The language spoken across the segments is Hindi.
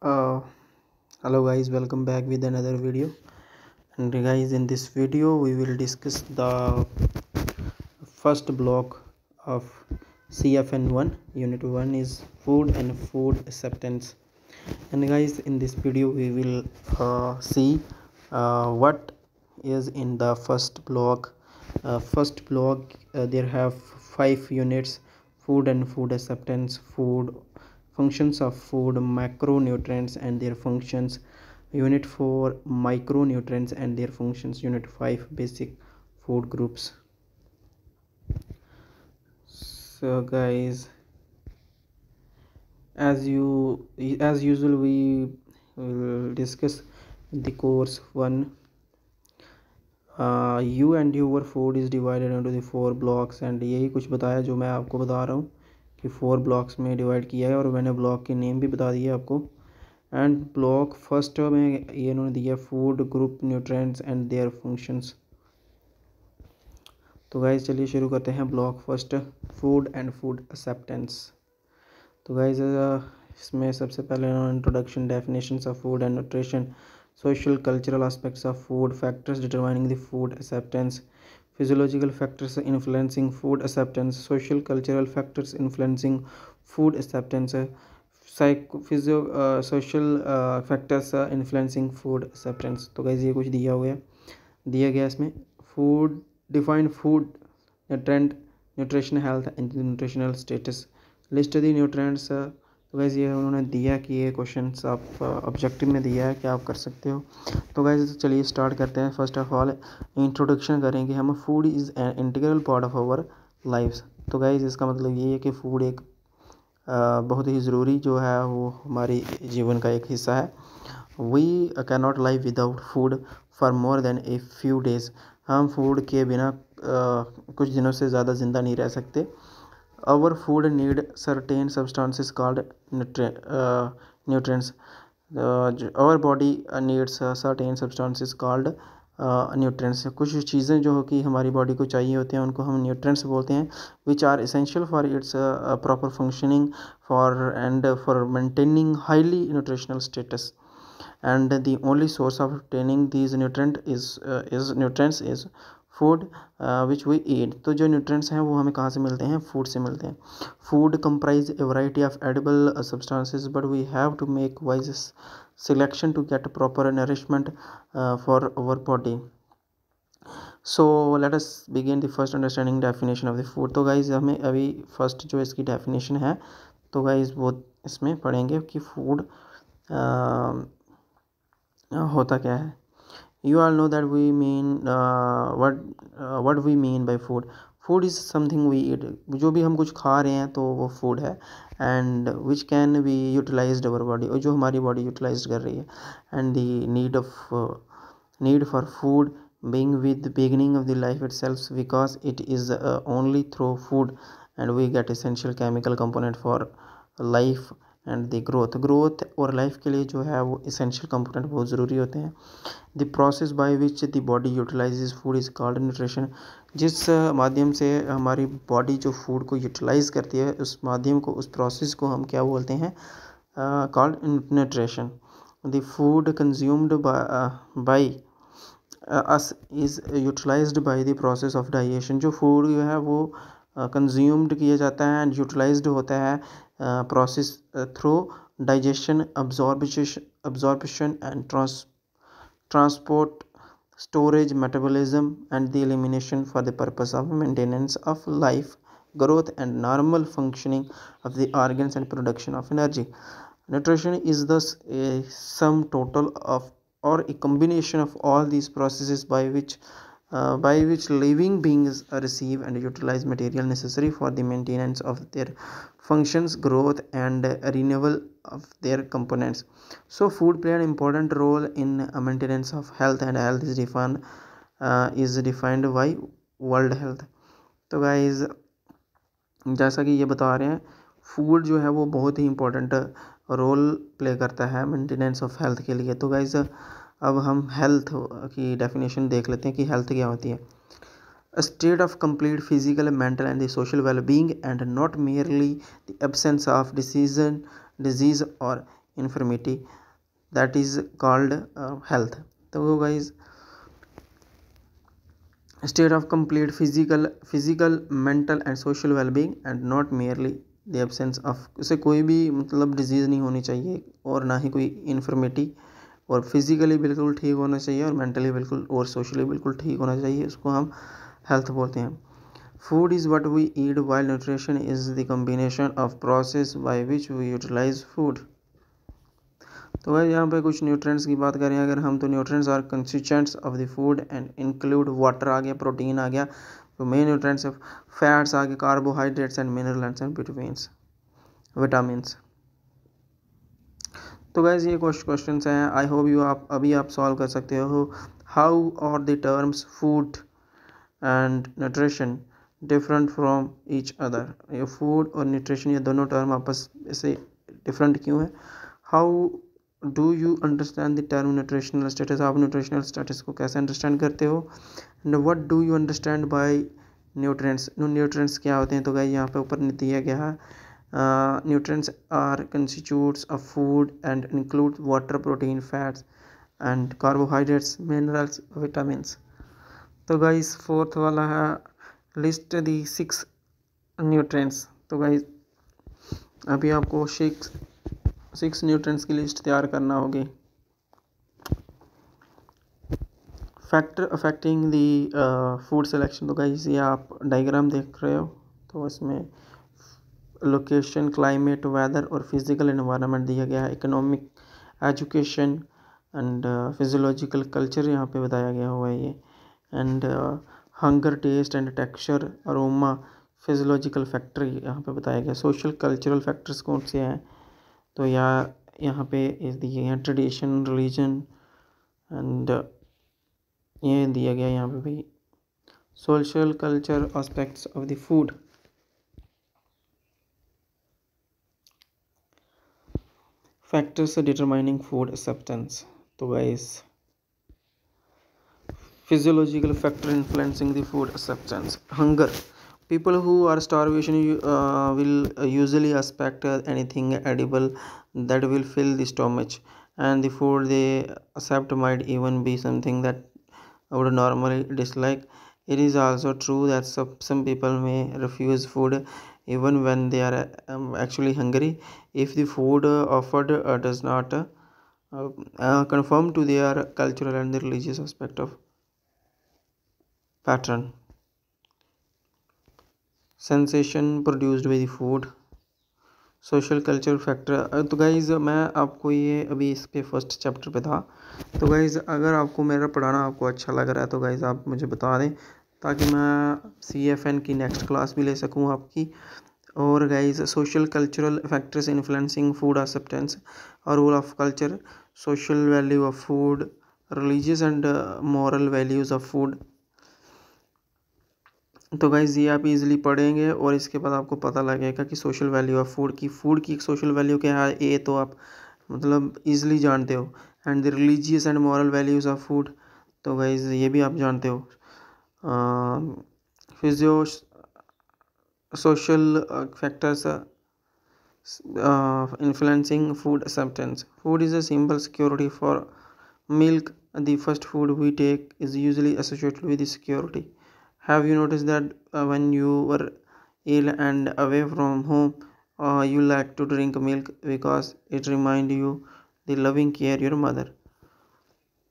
Uh, hello guys welcome back with another video and guys in this video we will discuss the first block of cfn1 unit 1 is food and food acceptance and guys in this video we will uh, see uh, what is in the first block uh, first block uh, there have five units food and food acceptance food functions of food macronutrients and their functions unit 4 micronutrients and their functions unit 5 basic food groups so guys as you as usual we will discuss the course one uh, you and your food is divided into the four blocks and यही कुछ बताया जो मैं आपको बता रहा हूँ कि फ़ोर ब्लॉक्स में डिवाइड किया है और मैंने ब्लॉक के नेम भी बता दिए आपको एंड ब्लॉक फर्स्ट में ये इन्होंने दिया food group nutrients and their functions तो गाइज चलिए शुरू करते हैं block first food and food acceptance तो गाइज इसमें सबसे पहले इन्होंने introduction definition of food and nutrition social cultural aspects of food factors determining the food acceptance physiological factors influencing food acceptance social cultural factors influencing food acceptance psycho physio social factors influencing food acceptance तो गाइज ये कुछ दिया हुआ है दिया गया इसमें food defined food trend nutrition health and nutritional status list the nutrients तो गैज़ ये उन्होंने दिया कि ये क्वेश्चन आप ऑब्जेक्टिव uh, में दिया है कि आप कर सकते हो तो गैज़ चलिए स्टार्ट करते हैं फर्स्ट ऑफ ऑल इंट्रोडक्शन करेंगे हम food is an integral part of our life तो गैज़ इसका मतलब ये है कि फ़ूड एक uh, बहुत ही ज़रूरी जो है वो हमारी जीवन का एक हिस्सा है we can not live without food for more than a few days हम फूड के बिना uh, कुछ दिनों से ज़्यादा ज़िंदा नहीं रह सकते our food need certain substances called nutri uh, nutrients uh, our body uh, needs uh, certain substances nutrients uh, कुछ चीज़ें जो कि हमारी बॉडी को चाहिए होती हैं उनको हम न्यूट्रेंट्स बोलते हैं which are essential for its proper functioning for and for maintaining highly nutritional status and the only source of training these nutrient is is nutrients is food which we eat तो जो न्यूट्रेंट्स हैं वो हमें कहाँ से मिलते हैं फूड से मिलते हैं food comprise a variety of edible substances but we have to make wise selection to get proper nourishment for our body so let us begin the first understanding definition of the food तो गाइज हमें अभी फर्स्ट जो इसकी डेफिनेशन है तो गाइज वो इसमें पढ़ेंगे कि फूड uh, होता क्या है you all know that we mean uh, what uh, what we mean by food food is something we eat जो भी हम कुछ खा रहे हैं तो वो food है and which can be utilized our body और जो हमारी body utilized कर रही है and the need of uh, need for food being with the beginning of the life itself because it is uh, only through food and we get essential chemical component for life and the growth growth और लाइफ के लिए जो है वो इसेंशियल कंपोनेंट बहुत ज़रूरी होते हैं the process by which the body utilises food is called nutrition जिस माध्यम से हमारी बॉडी जो फूड को यूटिलाइज़ करती है उस माध्यम को उस प्रोसेस को हम क्या बोलते हैं called nutrition the food consumed by us is utilise by the process of digestion जो फूड जो है वो कंज्यूम्ड किया जाता है एंड यूटिलाइज्ड होता है Uh, process uh, through digestion, absorption, absorption and trans transport, storage, metabolism and the elimination for the purpose of maintenance of life, growth and normal functioning of the organs and production of energy. Nutrition is thus a sum total of or a combination of all these processes by which uh, by which living beings receive and utilize material necessary for the maintenance of their functions growth and renewal of their components so food play an important role in maintenance of health and health is defined uh, is defined by world health तो गाइज जैसा कि ये बता रहे हैं फूड जो है वो बहुत ही इम्पोर्टेंट रोल प्ले करता है मेंटेनेंस ऑफ हेल्थ के लिए तो गाइज अब हम हेल्थ की डेफिनेशन देख लेते हैं कि हेल्थ क्या होती है state of complete physical mental and social well being and not merely the absence of decision disease और infirmity that is called health तो guys state of complete physical physical mental and social well being and not merely the of uh, तो उसे कोई भी मतलब डिजीज़ नहीं होनी चाहिए और ना ही कोई इन्फर्मिटी और फिज़िकली बिल्कुल ठीक होना चाहिए और मेंटली बिल्कुल और सोशली बिल्कुल ठीक होना चाहिए इसको हम हेल्थ बोलते हैं food is what we eat while nutrition is the combination of process by which we utilise food तो भाई यहाँ पे कुछ न्यूट्रिएंट्स की बात करें अगर हम तो nutrients are constituents of the food and include water आ गया प्रोटीन आ गया तो मेन न्यूट्रिएंट्स फैट्स आ गए carbohydrates and minerals and vitamin vitamins तो गैज़ ये कुछ क्वेश्चन हैं आई होप यू आप अभी आप सॉल्व कर सकते हो how are the terms food and nutrition different from each other ये फूड और न्यूट्रिशन ये दोनों टर्म आपस से डिफरेंट क्यों है how do you understand the term nutritional status आप न्यूट्रिशनल स्टेटस को कैसे अंडरस्टैंड करते हो and what do you understand by nutrients nutrients क्या होते हैं तो गाइस यहाँ पे ऊपर दिया गया है uh, nutrients are constitutes of food and include water protein fats and carbohydrates minerals vitamins तो गाइस फोर्थ वाला है लिस्ट दी सिक्स न्यूट्रेंट्स तो गाइस अभी आपको सिक्स सिक्स न्यूट्रेंट्स की लिस्ट तैयार करना होगी factor affecting the food selection तो गाइस ये आप डायग्राम देख रहे हो तो इसमें लोकेशन क्लाइमेट वेदर और फिज़िकल इन्वायरमेंट दिया गया है economic education and physiological culture यहाँ पे बताया गया हुआ है ये and hunger taste and texture aroma physiological factor यहाँ पे बताया गया सोशल कल्चरल फैक्टर्स कौन से हैं तो या यहाँ पे दिए हैं ट्रेडिशन रिलीजन एंड ये दिया गया यहाँ पे भी social culture aspects of the food factors determining food acceptance so guys physiological factor influencing the food acceptance hunger people who are starvation uh, will usually expect anything edible that will fill the stomach and the food they accept might even be something that I would normally dislike it is also true that some, some people may refuse food even when they are um, actually hungry if the food offered uh, does not uh, uh, conform to their cultural and the religious aspect of pattern sensation produced by the food social culture factor तो गाइज़ मैं आपको ये अभी इस पे फर्स्ट चैप्टर पे था तो गाइज़ अगर आपको मेरा पढ़ाना आपको अच्छा लग रहा है तो गाइज़ आप मुझे बता दें ताकि मैं सी एफ एन की नेक्स्ट क्लास भी ले सकूँ आपकी और guys social cultural factors influencing food acceptance और role of culture social value of food religious and moral values of food तो गाइज़ ये आप इजीली पढ़ेंगे और इसके बाद आपको पता लगेगा कि सोशल वैल्यू ऑफ फूड की फ़ूड की सोशल वैल्यू क्या है ये तो आप मतलब ईजिली जानते हो and the religious and moral values of food तो गाइज़ ये भी आप जानते हो Um, physio social uh, factors uh, uh, influencing food acceptance food is a symbol security for milk the first food we take is usually associated with security have you noticed that uh, when you were ill and away from home uh, you like to drink milk because it reminds you the loving care your mother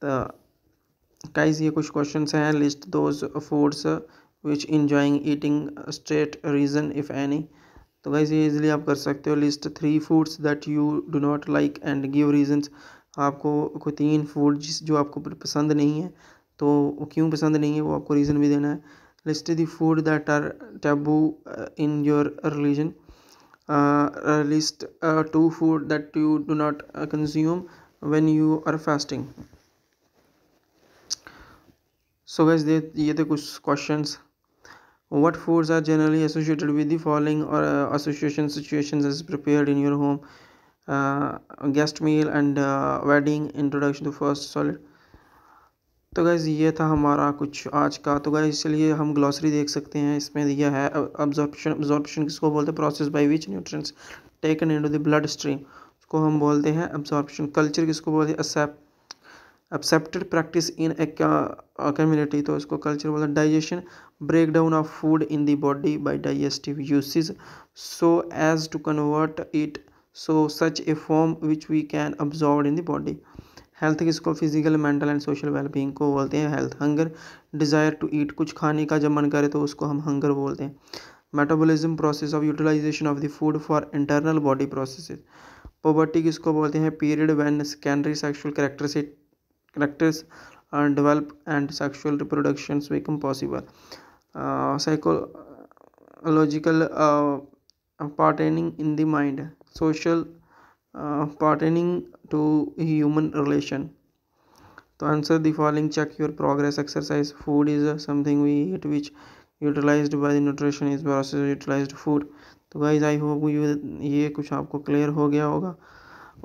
the guys ये कुछ क्वेश्चंस हैं list those foods which enjoying eating state reason if any तो गाइस ये इजीली आप कर सकते हो list three foods that you do not like and give reasons आपको कोई तीन फूड जिस जो आपको पसंद नहीं है तो क्यों पसंद नहीं है वो आपको रीज़न भी देना है list the food that are taboo in your religion list two food that you do not consume when you are fasting so वैसे दे ये थे कुछ question what foods are generally associated with the following और association situation is prepare in your home guest meal and wedding introduction to first solid तो गैस ये था हमारा कुछ आज का तो गैस इसलिए हम ग्लॉसरी देख सकते हैं इसमें दिया है अब्जॉर्प्शन uh, अब्जॉर्प्शन किसको बोलते हैं process by which nutrients taken into the blood stream उसको हम बोलते हैं अब्जॉर्प्शन कल्चर किसको बोलते हैं except accepted practice in a community तो इसको कल्चर बोलते हैं digestion break down of food in the body by digestive juices so as to convert it so such a form which we can absorb in the body health किसको physical mental and social wellbeing को बोलते हैं health hunger desire to eat कुछ खाने का जब मन करे तो उसको हम हंगर बोलते हैं metabolism process of utilization of the food for internal body processes puberty किसको बोलते हैं period when secondary sexual characteristic characters and develop and sexual reproductions become possible. Uh, psychological uh, pertaining in the mind, social uh, pertaining to human relation. To answer the following, check your progress. Exercise. Food is uh, something we eat, which utilized by the nutrition is process utilized food. तो गाइज आई होप यू ये कुछ आपको क्लियर हो गया होगा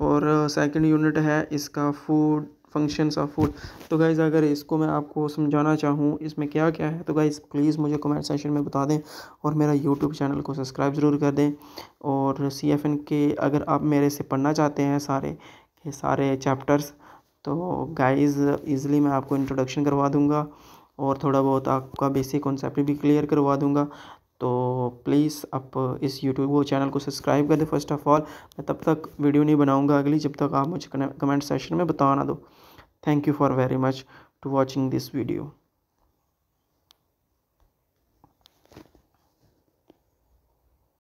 और सेकंड यूनिट है इसका फूड फंक्शंस ऑफ फूड तो गाइज़ अगर इसको मैं आपको समझाना चाहूँ इसमें क्या क्या है तो गाइज़ प्लीज़ मुझे कमेंट सेशन में बता दें और मेरा यूट्यूब चैनल को सब्सक्राइब ज़रूर कर दें और सी एफ एन के अगर आप मेरे से पढ़ना चाहते हैं सारे के सारे चैप्टर्स तो गाइज़ ईज़िली मैं आपको इंट्रोडक्शन करवा दूँगा और थोड़ा बहुत आपका बेसिक कॉन्सेप्ट भी क्लियर करवा दूँगा तो प्लीज़ आप इस यूट्यूब वो चैनल को सब्सक्राइब कर दें फर्स्ट ऑफ़ ऑल मैं तब तक वीडियो नहीं बनाऊंगा अगली जब तक आप मुझे कमेंट सेशन में बताना दो thank you for very much to watching this video